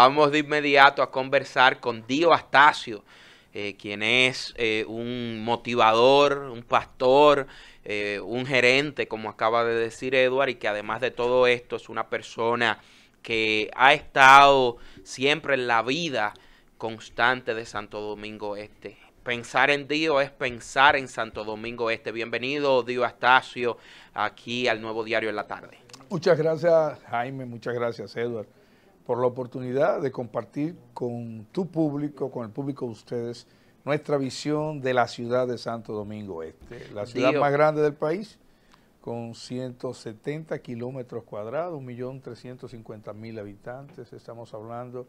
Vamos de inmediato a conversar con Dio Astacio, eh, quien es eh, un motivador, un pastor, eh, un gerente, como acaba de decir Eduard, y que además de todo esto es una persona que ha estado siempre en la vida constante de Santo Domingo Este. Pensar en Dio es pensar en Santo Domingo Este. Bienvenido, Dio Astacio, aquí al Nuevo Diario en la Tarde. Muchas gracias, Jaime. Muchas gracias, Eduard por la oportunidad de compartir con tu público, con el público de ustedes, nuestra visión de la ciudad de Santo Domingo Este, la ciudad más grande del país, con 170 kilómetros cuadrados, 1.350.000 habitantes. Estamos hablando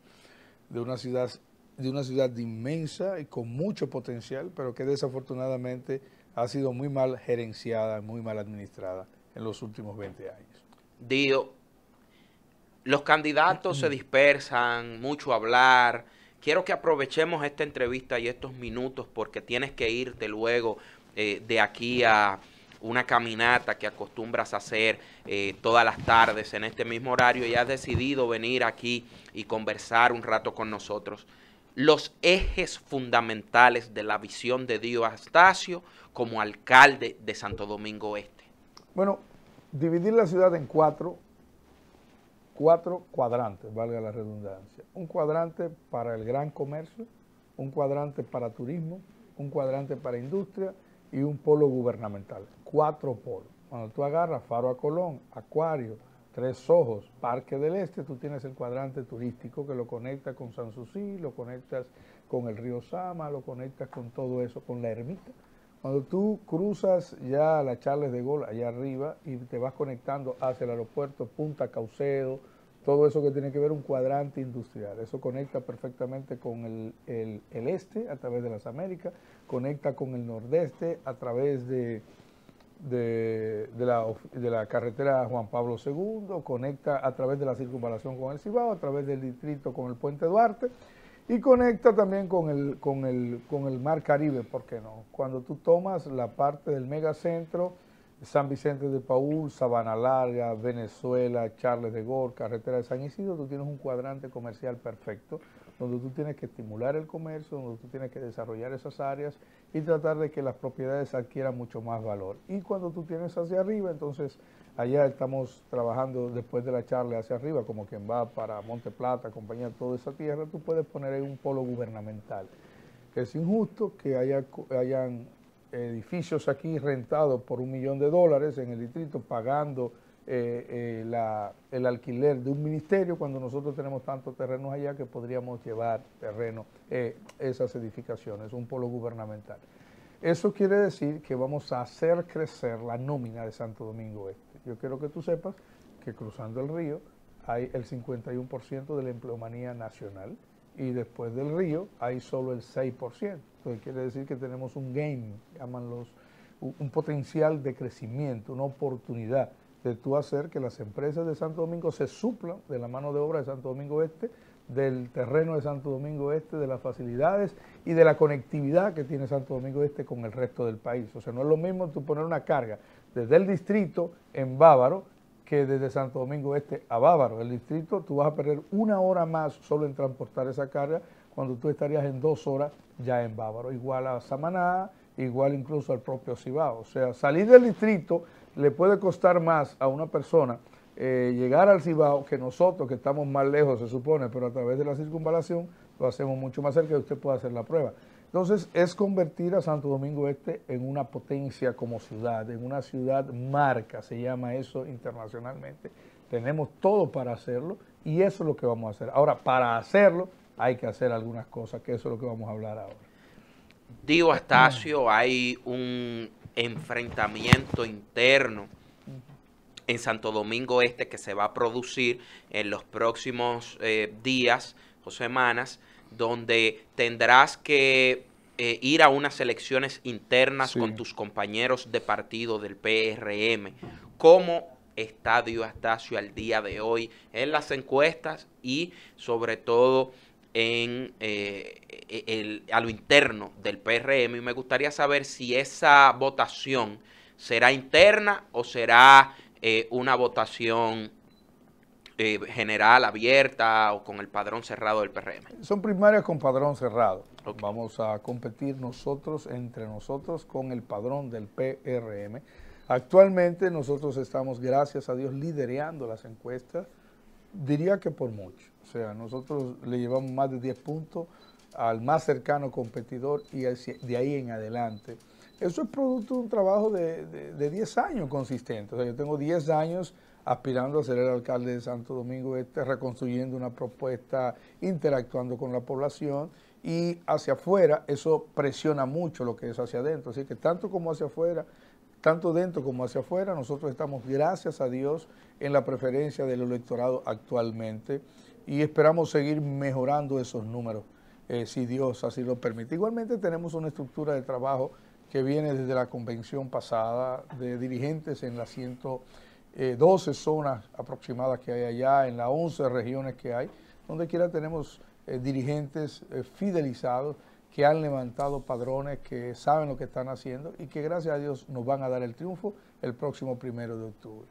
de una ciudad de una ciudad inmensa y con mucho potencial, pero que desafortunadamente ha sido muy mal gerenciada, muy mal administrada en los últimos 20 años. Dio, los candidatos se dispersan, mucho hablar. Quiero que aprovechemos esta entrevista y estos minutos porque tienes que irte luego eh, de aquí a una caminata que acostumbras a hacer eh, todas las tardes en este mismo horario y has decidido venir aquí y conversar un rato con nosotros. Los ejes fundamentales de la visión de Dios Astacio como alcalde de Santo Domingo Este. Bueno, dividir la ciudad en cuatro cuatro cuadrantes, valga la redundancia. Un cuadrante para el gran comercio, un cuadrante para turismo, un cuadrante para industria y un polo gubernamental. Cuatro polos. Cuando tú agarras Faro a Colón, Acuario, Tres Ojos, Parque del Este, tú tienes el cuadrante turístico que lo conecta con San Susi, lo conectas con el río Sama, lo conectas con todo eso, con la ermita. Cuando tú cruzas ya la Charles de Gaulle allá arriba y te vas conectando hacia el aeropuerto Punta Caucedo, todo eso que tiene que ver un cuadrante industrial. Eso conecta perfectamente con el, este a través de las Américas, conecta con el nordeste a través de, de, la, de, la, carretera Juan Pablo II, conecta a través de la circunvalación con el Cibao, a través del distrito con el puente Duarte y conecta también con el, con, el, con el mar Caribe, ¿por qué no? Cuando tú tomas la parte del megacentro, San Vicente de Paúl, Sabana Larga, Venezuela, Charles de Gaulle, Carretera de San Isidro, tú tienes un cuadrante comercial perfecto, donde tú tienes que estimular el comercio, donde tú tienes que desarrollar esas áreas y tratar de que las propiedades adquieran mucho más valor. Y cuando tú tienes hacia arriba, entonces Allá estamos trabajando después de la charla hacia arriba, como quien va para Monte Plata, acompañar toda esa tierra, tú puedes poner ahí un polo gubernamental. es injusto que haya, hayan edificios aquí rentados por un millón de dólares en el distrito pagando eh, eh, el alquiler de un ministerio cuando nosotros tenemos tantos terrenos allá que podríamos llevar terreno, eh, esas edificaciones, un polo gubernamental. Eso quiere decir que vamos a hacer crecer la nómina de Santo Domingo Este yo quiero que tú sepas que cruzando el río hay el 51% de la empleomanía nacional y después del río hay solo el 6%. Entonces quiere decir que tenemos un game, llaman los, un potencial de crecimiento, una oportunidad de tú hacer que las empresas de Santo Domingo se suplan de la mano de obra de Santo Domingo Este, del terreno de Santo Domingo Este, de las facilidades y de la conectividad que tiene Santo Domingo Este con el resto del país. O sea, no es lo mismo tú poner una carga desde el distrito en Bávaro que desde Santo Domingo Este a Bávaro. El distrito tú vas a perder una hora más solo en transportar esa carga cuando tú estarías en dos horas ya en Bávaro. Igual a Samaná, igual incluso al propio Cibao. O sea, salir del distrito le puede costar más a una persona eh, llegar al Cibao que nosotros, que estamos más lejos se supone, pero a través de la circunvalación lo hacemos mucho más cerca y usted puede hacer la prueba. Entonces, es convertir a Santo Domingo Este en una potencia como ciudad, en una ciudad marca, se llama eso internacionalmente. Tenemos todo para hacerlo y eso es lo que vamos a hacer. Ahora, para hacerlo, hay que hacer algunas cosas, que eso es lo que vamos a hablar ahora. Digo, Astacio, hay un enfrentamiento interno en Santo Domingo Este que se va a producir en los próximos eh, días o semanas donde tendrás que eh, ir a unas elecciones internas con tus compañeros de partido del PRM. ¿Cómo estadio Astacio al día de hoy en las encuestas y sobre todo en eh, e, el, a lo interno del PRM? Y me gustaría saber si esa votación será interna o será eh, una votación eh, general abierta o con el padrón cerrado del PRM? Son primarias con padrón cerrado. Vamos a competir nosotros entre nosotros con el padrón del PRM. Actualmente nosotros estamos, gracias a Dios, lidereando las encuestas, diría que por mucho. O sea, nosotros le llevamos más de 10 puntos al más cercano competidor y de ahí en adelante. Eso es producto de un trabajo de 10 años consistente. O sea, yo tengo 10 años aspirando a ser el alcalde de Santo Domingo Este, reconstruyendo una propuesta, interactuando con la población y hacia afuera eso presiona mucho lo que es hacia adentro. Así que tanto como hacia afuera, tanto dentro como hacia afuera, nosotros estamos, gracias a Dios, en la preferencia del electorado actualmente y esperamos seguir mejorando esos números, eh, si Dios así lo permite. Igualmente tenemos una estructura de trabajo que viene desde la convención pasada de dirigentes en la ciento... 12 eh, zonas aproximadas que hay allá, en las 11 regiones que hay, donde quiera tenemos eh, dirigentes eh, fidelizados que han levantado padrones, que saben lo que están haciendo y que gracias a Dios nos van a dar el triunfo el próximo primero de octubre.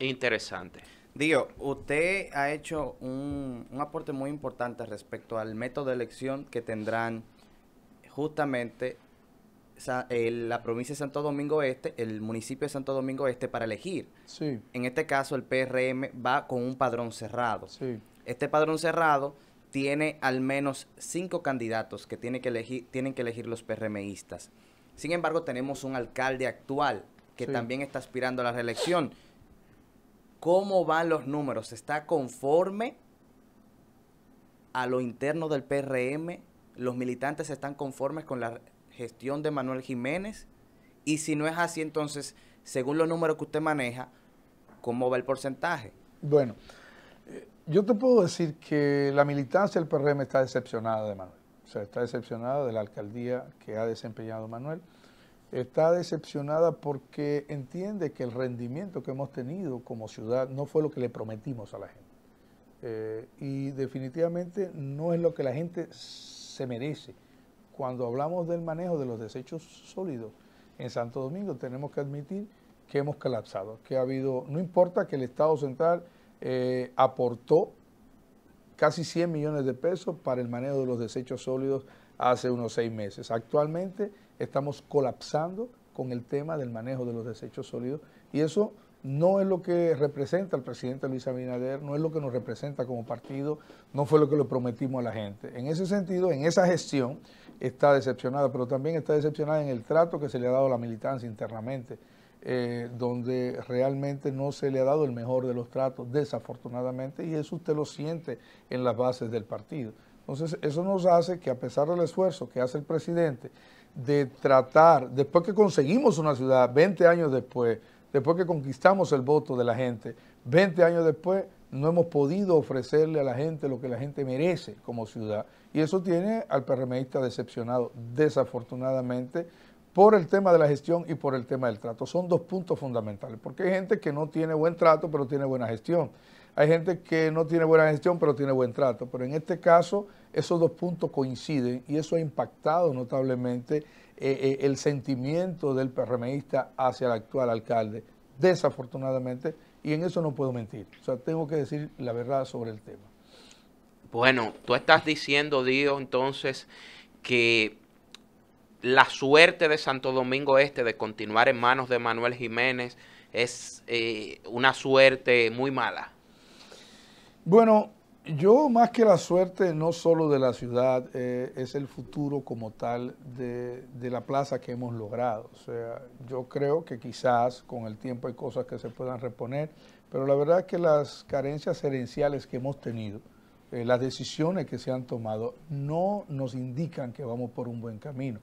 Interesante. Dio, usted ha hecho un, un aporte muy importante respecto al método de elección que tendrán justamente la provincia de Santo Domingo Este, el municipio de Santo Domingo Este para elegir. En este caso el PRM va con un padrón cerrado. Este padrón cerrado tiene al menos cinco candidatos que, tiene que elegir, tienen que elegir los PRMistas. Sin embargo, tenemos un alcalde actual que también está aspirando a la reelección. ¿Cómo van los números? ¿Está conforme a lo interno del PRM? ¿Los militantes están conformes con la gestión de Manuel Jiménez? Y si no es así, entonces, según los números que usted maneja, ¿cómo va el porcentaje? Bueno, eh, yo te puedo decir que la militancia del PRM está decepcionada de Manuel. O sea, está decepcionada de la alcaldía que ha desempeñado Manuel. Está decepcionada porque entiende que el rendimiento que hemos tenido como ciudad no fue lo que le prometimos a la gente. Eh, y definitivamente no es lo que la gente se merece cuando hablamos del manejo de los desechos sólidos en Santo Domingo, tenemos que admitir que hemos colapsado, que ha habido, no importa que el Estado Central eh, aportó casi 100 millones de pesos para el manejo de los desechos sólidos hace unos seis meses. Actualmente estamos colapsando con el tema del manejo de los desechos sólidos y eso no es lo que representa el presidente Luis Abinader, no es lo que nos representa como partido, no fue lo que le prometimos a la gente. En ese sentido, en esa gestión, está decepcionada, pero también está decepcionada en el trato que se le ha dado a la militancia internamente, eh, donde realmente no se le ha dado el mejor de los tratos, desafortunadamente, y eso usted lo siente en las bases del partido. Entonces, eso nos hace que a pesar del esfuerzo que hace el presidente de tratar, después que conseguimos una ciudad, 20 años después, después que conquistamos el voto de la gente, 20 años después, no hemos podido ofrecerle a la gente lo que la gente merece como ciudad. Y eso tiene al PRMista decepcionado, desafortunadamente, por el tema de la gestión y por el tema del trato. Son dos puntos fundamentales, porque hay gente que no tiene buen trato, pero tiene buena gestión. Hay gente que no tiene buena gestión, pero tiene buen trato. Pero en este caso, esos dos puntos coinciden y eso ha impactado notablemente eh, eh, el sentimiento del PRMista hacia el actual alcalde, desafortunadamente, y en eso no puedo mentir. O sea, tengo que decir la verdad sobre el tema. Bueno, tú estás diciendo, Dios, entonces, que la suerte de Santo Domingo Este de continuar en manos de Manuel Jiménez es eh, una suerte muy mala. Bueno, yo más que la suerte no solo de la ciudad, eh, es el futuro como tal de, de, la plaza que hemos logrado. O sea, yo creo que quizás con el tiempo hay cosas que se puedan reponer, pero la verdad es que las carencias herenciales que hemos tenido, eh, las decisiones que se han tomado no nos indican que vamos por un buen camino.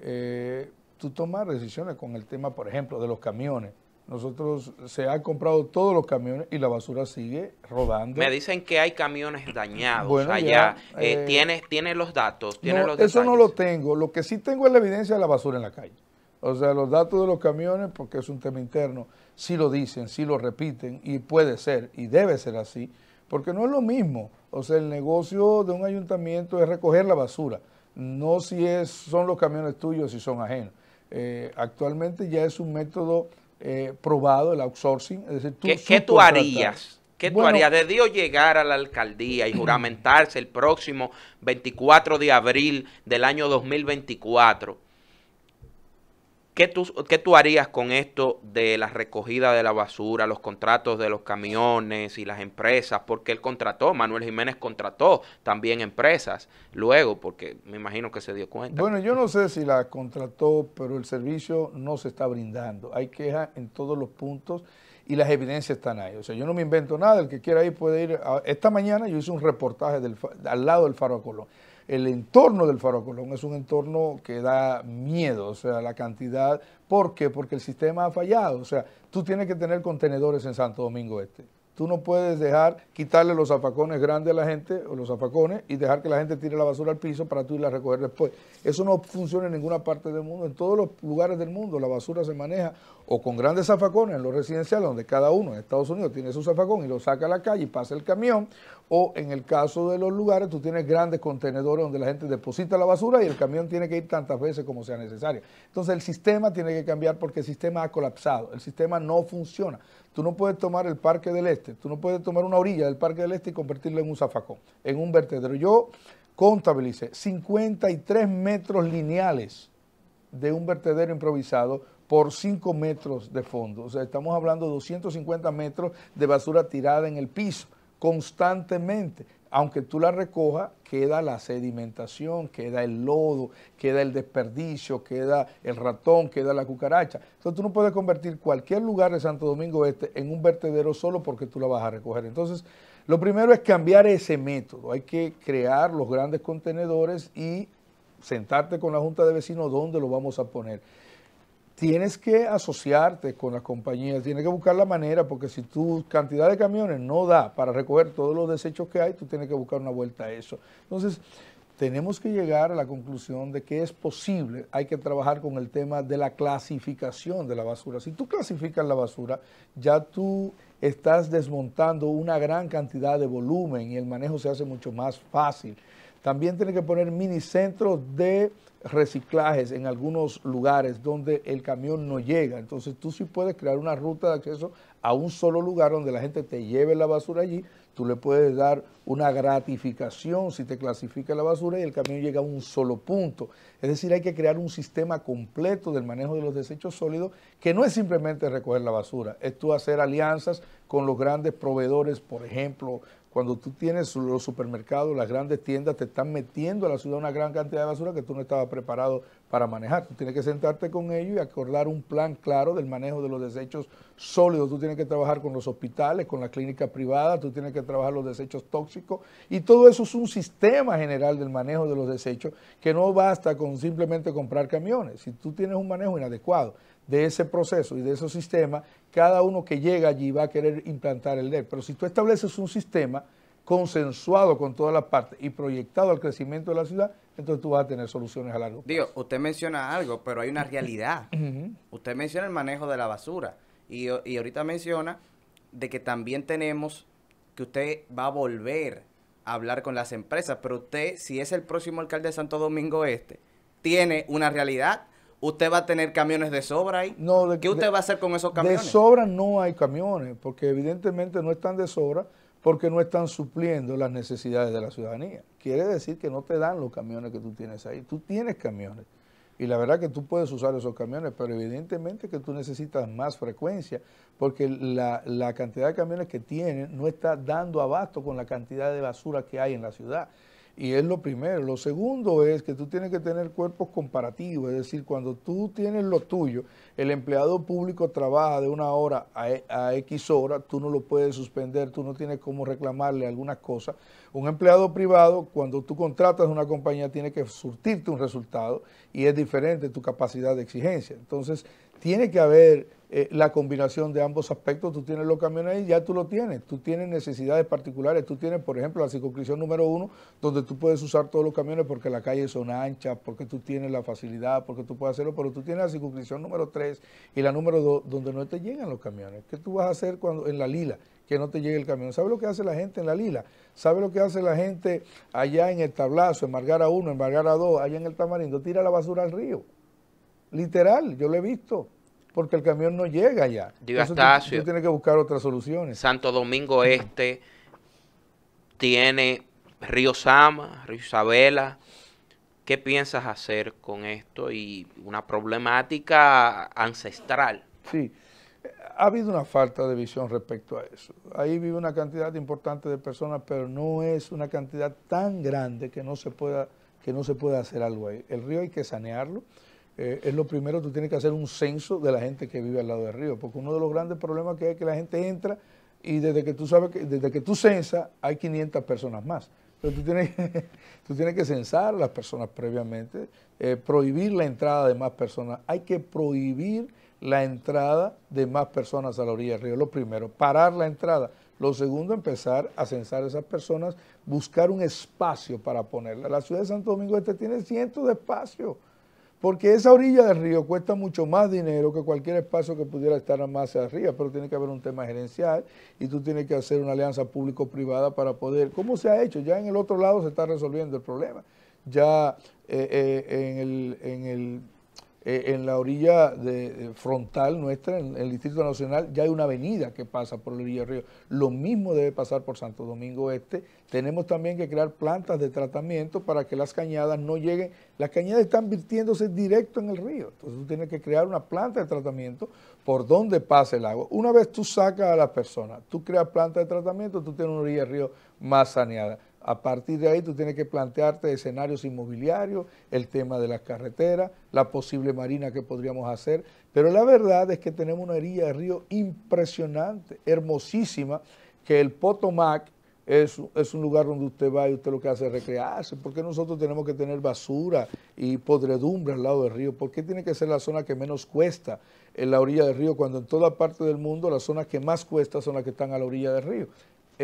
Eh, tú tomas decisiones con el tema, por ejemplo, de los camiones. Nosotros se han comprado todos los camiones y la basura sigue rodando. Me dicen que hay camiones dañados bueno, allá. Ya, eh, ¿tienes, los datos? eso no lo tengo. Lo que sí tengo es la evidencia de la basura en la calle. O sea, los datos de los camiones, porque es un tema interno, si lo dicen, si lo repiten y puede ser y debe ser así. Porque no es lo mismo. O sea, el negocio de un ayuntamiento es recoger la basura, no si es, son los camiones tuyos, si son ajenos. Eh, actualmente ya es un método eh, probado, el outsourcing. Es decir, tú ¿Qué, tú harías? ¿Qué tú harías? De Dios llegar a la alcaldía y juramentarse el próximo 24 de abril del año 2024 ¿Qué tú, ¿Qué tú harías con esto de la recogida de la basura, los contratos de los camiones y las empresas? Porque él contrató, Manuel Jiménez contrató también empresas luego, porque me imagino que se dio cuenta. Bueno, yo no sé si la contrató, pero el servicio no se está brindando. Hay quejas en todos los puntos y las evidencias están ahí. O sea, yo no me invento nada, el que quiera ir puede ir. Ah, esta mañana yo hice un reportaje del, al lado del Faro Colón el entorno del Faro Colón es un entorno que da miedo, o sea, la cantidad. ¿Por qué? Porque el sistema ha fallado. O sea, tú tienes que tener contenedores en Santo Domingo Este. Tú no puedes dejar quitarle los zafacones grandes a la gente o los zafacones y dejar que la gente tire la basura al piso para tú irla a recoger después. Eso no funciona en ninguna parte del mundo. En todos los lugares del mundo la basura se maneja o con grandes zafacones en los residenciales, donde cada uno en Estados Unidos tiene su zafacón y lo saca a la calle y pasa el camión. O en el caso de los lugares, tú tienes grandes contenedores donde la gente deposita la basura y el camión tiene que ir tantas veces como sea necesario. Entonces el sistema tiene que cambiar porque el sistema ha colapsado. El sistema no funciona. Tú no puedes tomar el Parque del Este, tú no puedes tomar una orilla del Parque del Este y convertirla en un zafacón, en un vertedero. Yo contabilicé 53 metros lineales de un vertedero improvisado por 5 metros de fondo. O sea, estamos hablando de 250 metros de basura tirada en el piso constantemente aunque tú la recojas, queda la sedimentación, queda el lodo, queda el desperdicio, queda el ratón, queda la cucaracha. Entonces tú no puedes convertir cualquier lugar de Santo Domingo Este en un vertedero solo porque tú la vas a recoger. Entonces, lo primero es cambiar ese método. Hay que crear los grandes contenedores y sentarte con la Junta de Vecinos dónde lo vamos a poner tienes que asociarte con las compañías, tienes que buscar la manera, porque si tu cantidad de camiones no da para recoger todos los desechos que hay, tú tienes que buscar una vuelta a eso. Entonces, tenemos que llegar a la conclusión de que es posible, hay que trabajar con el tema de la clasificación de la basura. Si tú clasificas la basura, ya tú estás desmontando una gran cantidad de volumen y el manejo se hace mucho más fácil. También tiene que poner minicentros de reciclajes en algunos lugares donde el camión no llega. Entonces tú sí puedes crear una ruta de acceso a un solo lugar donde la gente te lleve la basura allí. Tú le puedes dar una gratificación si te clasifica la basura y el camión llega a un solo punto. Es decir, hay que crear un sistema completo del manejo de los desechos sólidos que no es simplemente recoger la basura, es tú hacer alianzas con los grandes proveedores, por ejemplo, cuando tú tienes los supermercados, las grandes tiendas, te están metiendo a la ciudad una gran cantidad de basura que tú no estabas preparado para manejar. Tú tienes que sentarte con ellos y acordar un plan claro del manejo de los desechos sólidos. Tú tienes que trabajar con los hospitales, con la clínica privada, tú tienes que trabajar los desechos tóxicos. Y todo eso es un sistema general del manejo de los desechos que no basta con simplemente comprar camiones. Si tú tienes un manejo inadecuado, de ese proceso y de esos sistemas, cada uno que llega allí va a querer implantar el DEP. Pero si tú estableces un sistema consensuado con todas las partes y proyectado al crecimiento de la ciudad, entonces tú vas a tener soluciones a largo plazo. Digo, usted menciona algo, pero hay una realidad. usted menciona el manejo de la basura y, y ahorita menciona de que también tenemos que usted va a volver a hablar con las empresas, pero usted, si es el próximo alcalde de Santo Domingo Este, tiene una realidad usted va a tener camiones de sobra ahí. No, ¿Qué usted va a hacer con esos camiones? De sobra no hay camiones, porque evidentemente no están de sobra porque no están supliendo las necesidades de la ciudadanía. Quiere decir que no te dan los camiones que tú tienes ahí. Tú tienes camiones. Y la verdad que tú puedes usar esos camiones, pero evidentemente que tú necesitas más frecuencia, porque la, la cantidad de camiones que tienen no está dando abasto con la cantidad de basura que hay en la ciudad. Y es lo primero. Lo segundo es que tú tienes que tener cuerpos comparativos, es decir, cuando tú tienes lo tuyo, el empleado público trabaja de una hora e, a, X hora, tú no lo puedes suspender, tú no tienes cómo reclamarle algunas cosas. Un empleado privado, cuando tú contratas una compañía, tiene que surtirte un resultado y es diferente tu capacidad de exigencia. Entonces, tiene que haber eh, la combinación de ambos aspectos. Tú tienes los camiones ahí, ya tú lo tienes. Tú tienes necesidades particulares. Tú tienes, por ejemplo, la circunscripción número uno, donde tú puedes usar todos los camiones porque las calles son anchas, porque tú tienes la facilidad, porque tú puedes hacerlo, pero tú tienes la circunscripción número tres y la número dos, donde no te llegan los camiones. ¿Qué tú vas a hacer cuando en la lila? que no te llegue el camión. ¿Sabe lo que hace la gente en la lila? ¿Sabe lo que hace la gente allá en el tablazo, en Margara 1, en Margara 2, allá en el Tamarindo? Tira la basura al río. Literal, yo lo he visto porque el camión no llega ya. Yo Tú, tienes que buscar otras soluciones. Santo Domingo Este tiene Río Sama, Río Isabela. ¿Qué piensas hacer con esto y una problemática ancestral? Sí, ha habido una falta de visión respecto a eso. Ahí vive una cantidad importante de personas, pero no es una cantidad tan grande que no se pueda, que no se pueda hacer algo ahí. El río hay que sanearlo eh, es lo primero, tú tienes que hacer un censo de la gente que vive al lado del río, porque uno de los grandes problemas que hay es que la gente entra y desde que tú sabes que, desde que tú censas hay 500 personas más. Pero tú tienes, que censar las personas previamente, eh, prohibir la entrada de más personas. Hay que prohibir la entrada de más personas a la orilla del río, lo primero. Parar la entrada. Lo segundo, empezar a censar a esas personas, buscar un espacio para ponerla. La ciudad de Santo Domingo Este tiene cientos de espacios. Porque esa orilla del río cuesta mucho más dinero que cualquier espacio que pudiera estar más hacia arriba, pero tiene que haber un tema gerencial y tú tienes que hacer una alianza público-privada para poder, ¿cómo se ha hecho? Ya en el otro lado se está resolviendo el problema. Ya eh, eh, en, el, en el eh, en la orilla eh, frontal nuestra, en, el Distrito Nacional, ya hay una avenida que pasa por la orilla río. Lo mismo debe pasar por Santo Domingo Este. Tenemos también que crear plantas de tratamiento para que las cañadas no lleguen. Las cañadas están virtiéndose directo en el río. Entonces tú tienes que crear una planta de tratamiento por donde pasa el agua. Una vez tú sacas a las personas, tú creas planta de tratamiento, tú tienes una orilla río más saneada. A partir de ahí tú tienes que plantearte escenarios inmobiliarios, el tema de las carreteras, la posible marina que podríamos hacer. Pero la verdad es que tenemos una orilla de río impresionante, hermosísima, que el Potomac es, un lugar donde usted va y usted lo que hace es recrearse. ¿Por qué nosotros tenemos que tener basura y podredumbre al lado del río? ¿Por qué tiene que ser la zona que menos cuesta en la orilla del río cuando en toda parte del mundo las zonas que más cuesta son las que están a la orilla del río?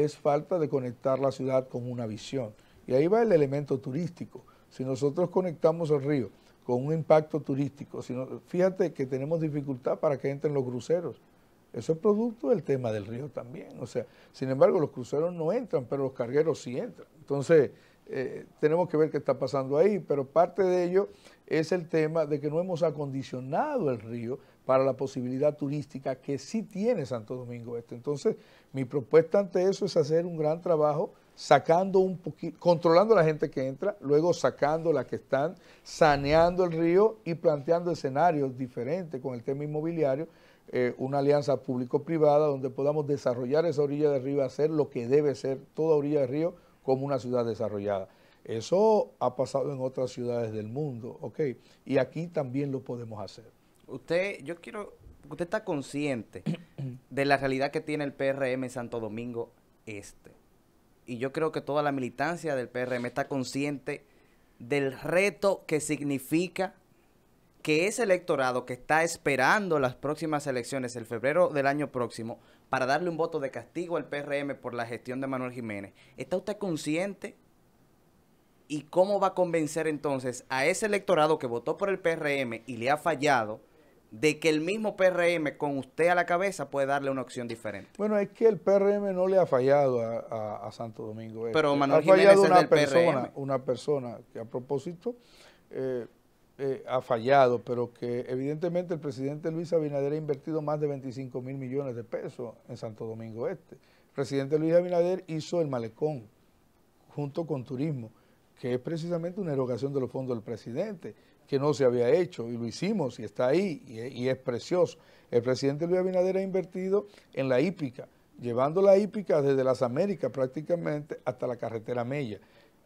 es falta de conectar la ciudad con una visión. Y ahí va el elemento turístico. Si nosotros conectamos el río con un impacto turístico, fíjate que tenemos dificultad para que entren los cruceros. Eso es producto del tema del río también. O sea, sin embargo, los cruceros no entran, pero los cargueros sí entran. Entonces, eh, tenemos que ver qué está pasando ahí, pero parte de ello es el tema de que no hemos acondicionado el río para la posibilidad turística que sí tiene Santo Domingo Este. Entonces, mi propuesta ante eso es hacer un gran trabajo sacando un poquito, controlando la gente que entra, luego sacando la que están, saneando el río y planteando escenarios diferentes con el tema inmobiliario, eh, una alianza público-privada donde podamos desarrollar esa orilla de río, hacer lo que debe ser toda orilla de río, como una ciudad desarrollada. Eso ha pasado en otras ciudades del mundo, ¿ok? Y aquí también lo podemos hacer. Usted, yo quiero, usted está consciente de la realidad que tiene el PRM Santo Domingo Este. Y yo creo que toda la militancia del PRM está consciente del reto que significa que ese electorado que está esperando las próximas elecciones, el febrero del año próximo, para darle un voto de castigo al PRM por la gestión de Manuel Jiménez, ¿está usted consciente? ¿Y cómo va a convencer entonces a ese electorado que votó por el PRM y le ha fallado? de que el mismo PRM con usted a la cabeza puede darle una opción diferente. Bueno, es que el PRM no le ha fallado a, Santo Domingo. Pero este, Manuel ha fallado Jiménez una persona, una persona que a propósito eh, eh, ha fallado, pero que evidentemente el presidente Luis Abinader ha invertido más de 25 mil millones de pesos en Santo Domingo Este. El presidente Luis Abinader hizo el malecón junto con turismo, que es precisamente una erogación de los fondos del presidente, que no se había hecho, y lo hicimos, y está ahí, y, y es precioso. El presidente Luis Abinader ha invertido en la hípica, llevando la hípica desde las Américas prácticamente hasta la carretera Mella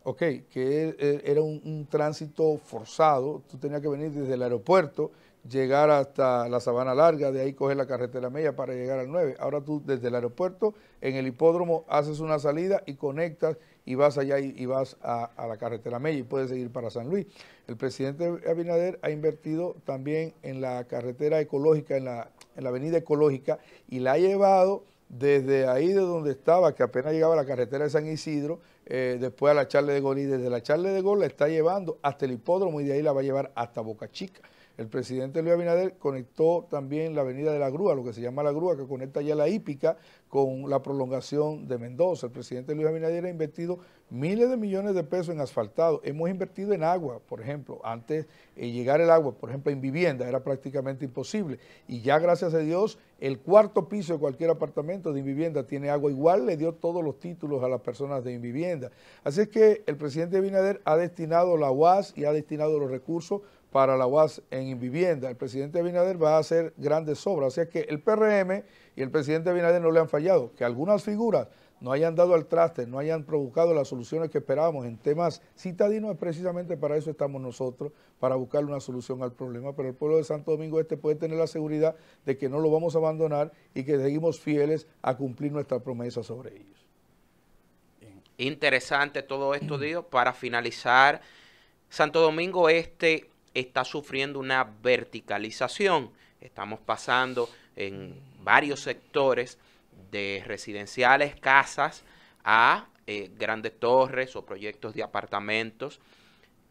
ok, que e, e, era un, tránsito forzado, tú tenías que venir desde el aeropuerto, llegar hasta la Sabana Larga, de ahí coger la carretera media para llegar al 9. Ahora tú desde el aeropuerto, en el hipódromo, haces una salida y conectas y vas allá y, vas a, la carretera media y puedes seguir para San Luis. El presidente Abinader ha invertido también en la carretera ecológica, en la, en la avenida ecológica, y la ha llevado desde ahí de donde estaba, que apenas llegaba a la carretera de San Isidro, eh, después a la charla de gol y desde la charla de gol la está llevando hasta el hipódromo y de ahí la va a llevar hasta Boca Chica. El presidente Luis Abinader conectó también la avenida de la Grúa, lo que se llama la Grúa, que conecta ya la hípica con la prolongación de Mendoza. El presidente Luis Abinader ha invertido miles de millones de pesos en asfaltado. Hemos invertido en agua, por ejemplo. Antes de eh, llegar el agua, por ejemplo, en vivienda era prácticamente imposible. Y ya gracias a Dios, el cuarto piso de cualquier apartamento de vivienda tiene agua. Igual le dio todos los títulos a las personas de vivienda. Así es que el presidente Abinader ha destinado la UAS y ha destinado los recursos para la UAS en vivienda. El presidente Abinader va a hacer grandes obras. O sea que el PRM y el presidente Binader no le han fallado. Que algunas figuras no hayan dado al traste, no hayan provocado las soluciones que esperábamos en temas citadinos, precisamente para eso estamos nosotros, para buscar una solución al problema. Pero el pueblo de Santo Domingo Este puede tener la seguridad de que no lo vamos a abandonar y que seguimos fieles a cumplir nuestra promesa sobre ellos. Interesante todo esto, Dios. Para finalizar, Santo Domingo Este está sufriendo una verticalización. Estamos pasando en varios sectores de residenciales, casas, a eh, grandes torres o proyectos de apartamentos.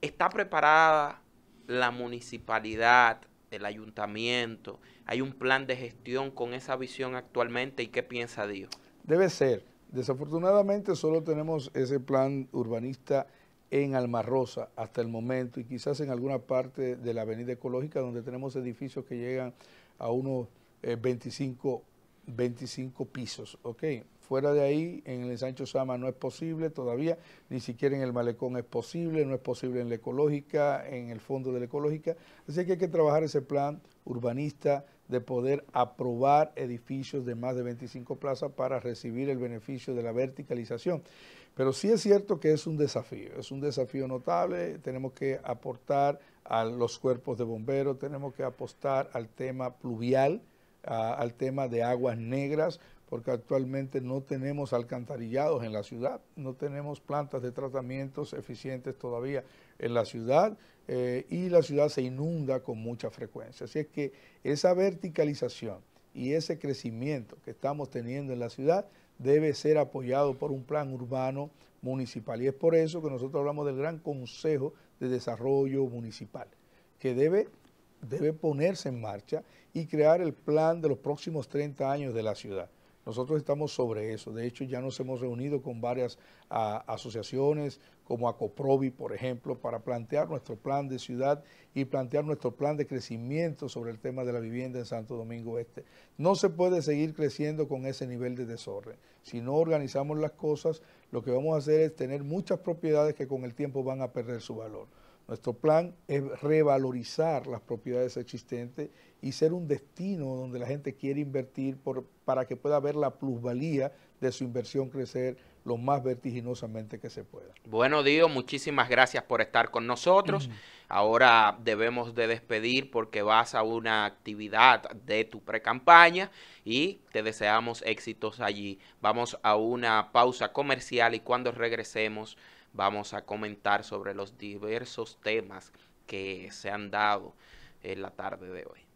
¿Está preparada la municipalidad, el ayuntamiento? ¿Hay un plan de gestión con esa visión actualmente y qué piensa Dios? Debe ser. Desafortunadamente solo tenemos ese plan urbanista en Almarrosa hasta el momento y quizás en alguna parte de la avenida ecológica donde tenemos edificios que llegan a unos 25, eh, 25 pisos. Fuera de ahí, en el Sancho Sama no es posible todavía, ni siquiera en el malecón es posible, no es posible en la ecológica, en el fondo de la ecológica. Así que hay que trabajar ese plan urbanista de poder aprobar edificios de más de 25 plazas para recibir el beneficio de la verticalización. Pero sí es cierto que es un desafío, es un desafío notable, tenemos que aportar a los cuerpos de bomberos, tenemos que apostar al tema pluvial, al tema de aguas negras, porque actualmente no tenemos alcantarillados en la ciudad, no tenemos plantas de tratamientos eficientes todavía en la ciudad eh, y la ciudad se inunda con mucha frecuencia. Así es que esa verticalización y ese crecimiento que estamos teniendo en la ciudad debe ser apoyado por un plan urbano municipal. Y es por eso que nosotros hablamos del Gran Consejo de Desarrollo Municipal, que debe, debe ponerse en marcha y crear el plan de los próximos 30 años de la ciudad. Nosotros estamos sobre eso. De hecho, ya nos hemos reunido con varias ah, asociaciones, como Acoprovi, por ejemplo, para plantear nuestro plan de ciudad y plantear nuestro plan de crecimiento sobre el tema de la vivienda en Santo Domingo Este. No se puede seguir creciendo con ese nivel de desorden. Si no organizamos las cosas, lo que vamos a hacer es tener muchas propiedades que con el tiempo van a perder su valor. Nuestro plan es revalorizar las propiedades existentes y ser un destino donde la gente quiere invertir para que pueda ver la plusvalía de su inversión crecer lo más vertiginosamente que se pueda. Bueno, Dios, muchísimas gracias por estar con nosotros. Ahora debemos de despedir porque vas a una actividad de tu precampaña y te deseamos éxitos allí. Vamos a una pausa comercial y cuando regresemos vamos a comentar sobre los diversos temas que se han dado en la tarde de hoy.